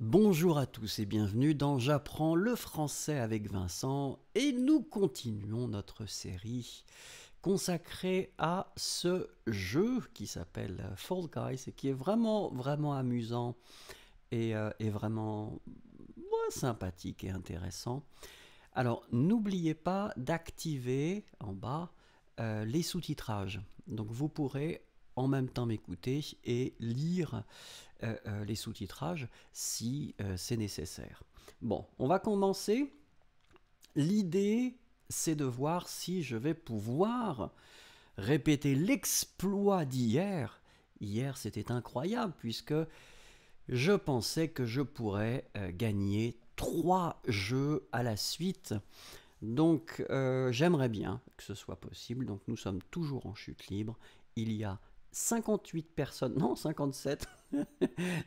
Bonjour à tous et bienvenue dans J'apprends le français avec Vincent et nous continuons notre série consacrée à ce jeu qui s'appelle Fall Guys et qui est vraiment vraiment amusant et, euh, vraiment sympathique et intéressant. Alors n'oubliez pas d'activer en bas euh, les sous-titrages. Donc vous pourrez en même temps m'écouter et lire euh, euh, les sous-titrages si euh, c'est nécessaire. Bon, on va commencer. L'idée, c'est de voir si je vais pouvoir répéter l'exploit d'hier. Hier, c'était incroyable puisque je pensais que je pourrais gagner trois jeux à la suite. Donc j'aimerais bien que ce soit possible. Donc nous sommes toujours en chute libre. Il y a 58 personnes, non 57,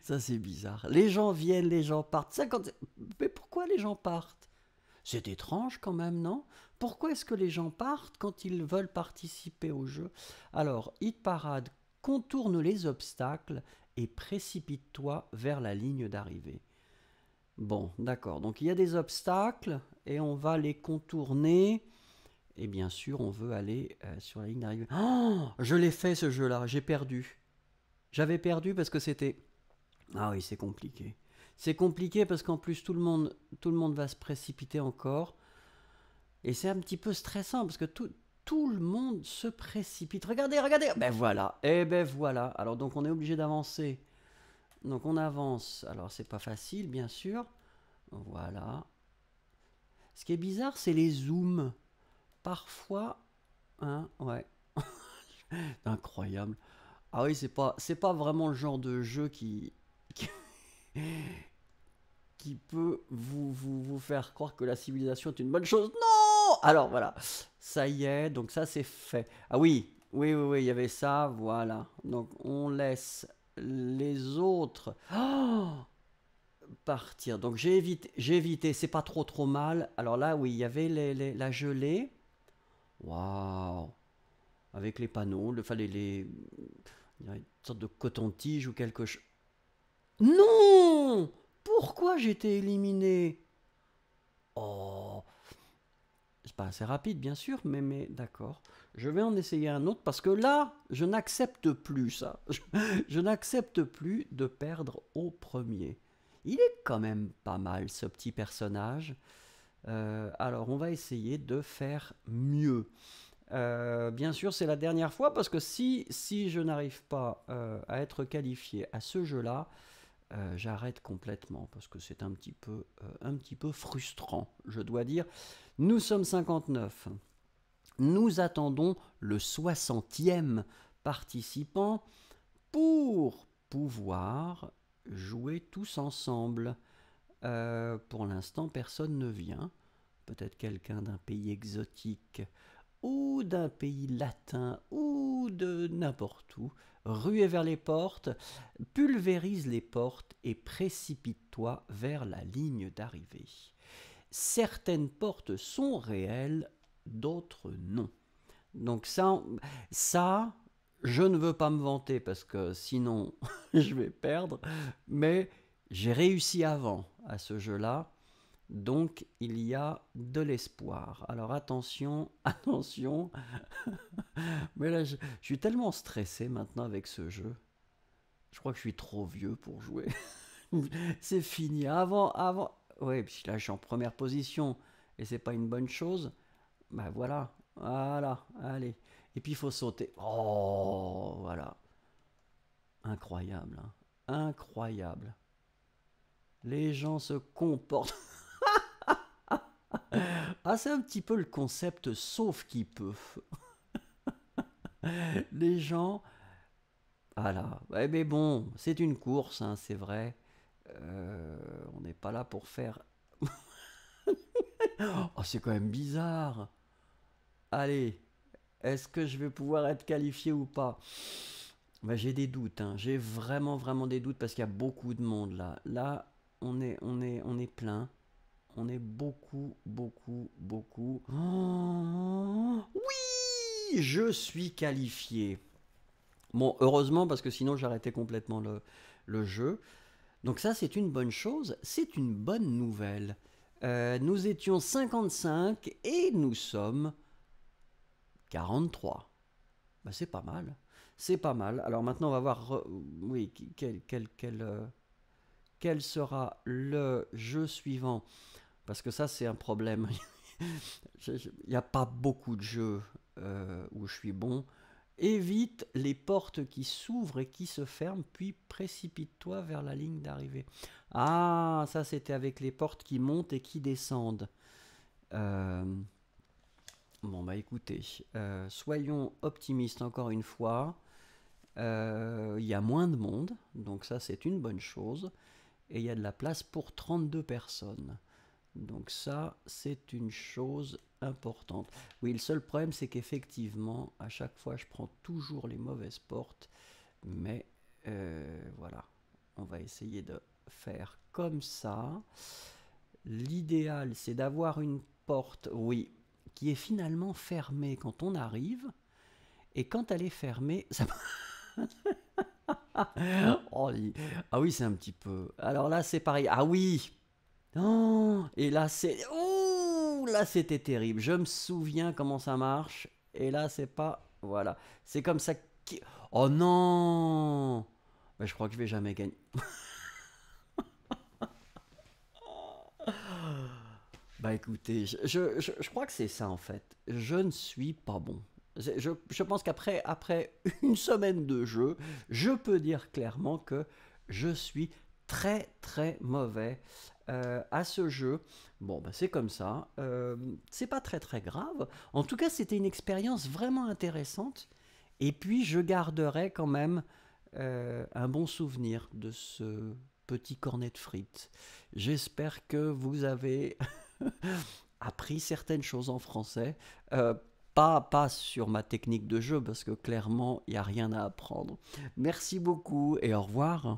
ça c'est bizarre. Les gens viennent, les gens partent. 57... Mais pourquoi les gens partent C'est étrange quand même, non Pourquoi est-ce que les gens partent quand ils veulent participer au jeu Alors, Hit Parade, contourne les obstacles et précipite-toi vers la ligne d'arrivée. Bon, d'accord, donc il y a des obstacles et on va les contourner et bien sûr, on veut aller euh, sur la ligne d'arrivée. Oh, je l'ai fait ce jeu-là, j'ai perdu. J'avais perdu parce que c'était... Ah oui, c'est compliqué. C'est compliqué parce qu'en plus, tout le, monde, tout le monde va se précipiter encore. Et c'est un petit peu stressant parce que tout, tout le monde se précipite. Regardez, regardez Ben voilà, et eh ben voilà. Alors donc on est obligé d'avancer. Donc on avance. Alors c'est pas facile, bien sûr. Voilà. Ce qui est bizarre, c'est les zooms parfois. Hein, ouais. Incroyable. Ah oui, c'est pas, c'est pas vraiment le genre de jeu qui. qui, peut vous, vous, faire croire que la civilisation est une bonne chose. Non Alors voilà. Ça y est, donc ça c'est fait. Ah oui, oui, oui, oui, il y avait ça, voilà. Donc on laisse les autres. Oh, partir. Donc j'ai évité, c'est pas trop trop mal. Alors là, oui, il y avait la gelée. Waouh Avec les panneaux, il fallait les. Il une sorte de coton-tige ou quelque chose. Non Pourquoi j'étais éliminé Oh C'est pas assez rapide, bien sûr, mais, mais d'accord. Je vais en essayer un autre parce que là, je n'accepte plus ça. je n'accepte plus de perdre au premier. Il est quand même pas mal ce petit personnage. Euh, alors on va essayer de faire mieux. Euh, bien sûr, c'est la dernière fois parce que si, si je n'arrive pas euh, à être qualifié à ce jeu-là, j'arrête complètement parce que c'est un, petit peu, un petit peu frustrant, je dois dire. Nous sommes 59. Nous attendons le 60e participant pour pouvoir jouer tous ensemble. Euh, pour l'instant, personne ne vient. Peut-être quelqu'un d'un pays exotique ou d'un pays latin ou de n'importe où. Ruez vers les portes, pulvérise les portes et précipite-toi vers la ligne d'arrivée. Certaines portes sont réelles, d'autres non. Donc ça, ça, je ne veux pas me vanter parce que sinon je vais perdre, mais j'ai réussi avant à ce jeu-là, donc il y a de l'espoir. Alors attention, attention. Mais là, je, suis tellement stressé maintenant avec ce jeu. Je crois que je suis trop vieux pour jouer. c'est fini. Avant, avant. Oui, puis là, je suis en première position et c'est pas une bonne chose. Bah voilà, voilà, allez. Et puis il faut sauter. Oh, voilà. Incroyable, hein. incroyable. Les gens se comportent. ah, c'est un petit peu le concept sauf qui peut. les gens. Voilà. Ouais, mais bon, c'est une course, hein, c'est vrai. Euh, on n'est pas là pour faire. oh, c'est quand même bizarre. Allez, est-ce que je vais pouvoir être qualifié ou pas bah, J'ai des doutes. Hein. J'ai vraiment, vraiment des doutes parce qu'il y a beaucoup de monde là. Là, on est, on est, on est plein. On est beaucoup, beaucoup, beaucoup. oui, je suis qualifié. Bon, heureusement, parce que sinon j'arrêtais complètement le, jeu. Donc ça, c'est une bonne chose, c'est une bonne nouvelle. Euh, nous étions 55 et nous sommes 43. Bah, c'est pas mal. C'est pas mal. Alors maintenant, on va voir... Oui, quel... quel, quel euh, quel sera le jeu suivant Parce que ça, c'est un problème. Il n'y a pas beaucoup de jeux euh, où je suis bon. Évite les portes qui s'ouvrent et qui se ferment, puis précipite-toi vers la ligne d'arrivée. Ah, ça c'était avec les portes qui montent et qui descendent. Euh, bon, bah écoutez, euh, soyons optimistes encore une fois. Il y a moins de monde, donc ça c'est une bonne chose et il y a de la place pour 32 personnes. Donc ça, c'est une chose importante. Oui, le seul problème, c'est qu'effectivement, à chaque fois, je prends toujours les mauvaises portes. Mais euh, voilà, on va essayer de faire comme ça. L'idéal, c'est d'avoir une porte, oui, qui est finalement fermée quand on arrive. Et quand elle est fermée, ça... Oh, ah oui, c'est un petit peu. Alors là, c'est pareil. Ah oui Non. Oh, et là, c'est. Ouh Là, c'était terrible. Je me souviens comment ça marche. Et là, c'est pas. Voilà. C'est comme ça. Oh non Je crois que je vais jamais gagner. bah écoutez, je crois que c'est ça en fait. Je ne suis pas bon. Je, pense qu'après après une semaine de jeu, je peux dire clairement que je suis très très mauvais euh, à ce jeu. Bon, bah, c'est comme ça. Euh, c'est pas très très grave. En tout cas, c'était une expérience vraiment intéressante. Et puis, je garderai quand même euh, un bon souvenir de ce petit cornet de frites. J'espère que vous avez appris certaines choses en français. Euh, pas, pas sur ma technique de jeu parce que clairement, il n'y a rien à apprendre. Merci beaucoup et au revoir.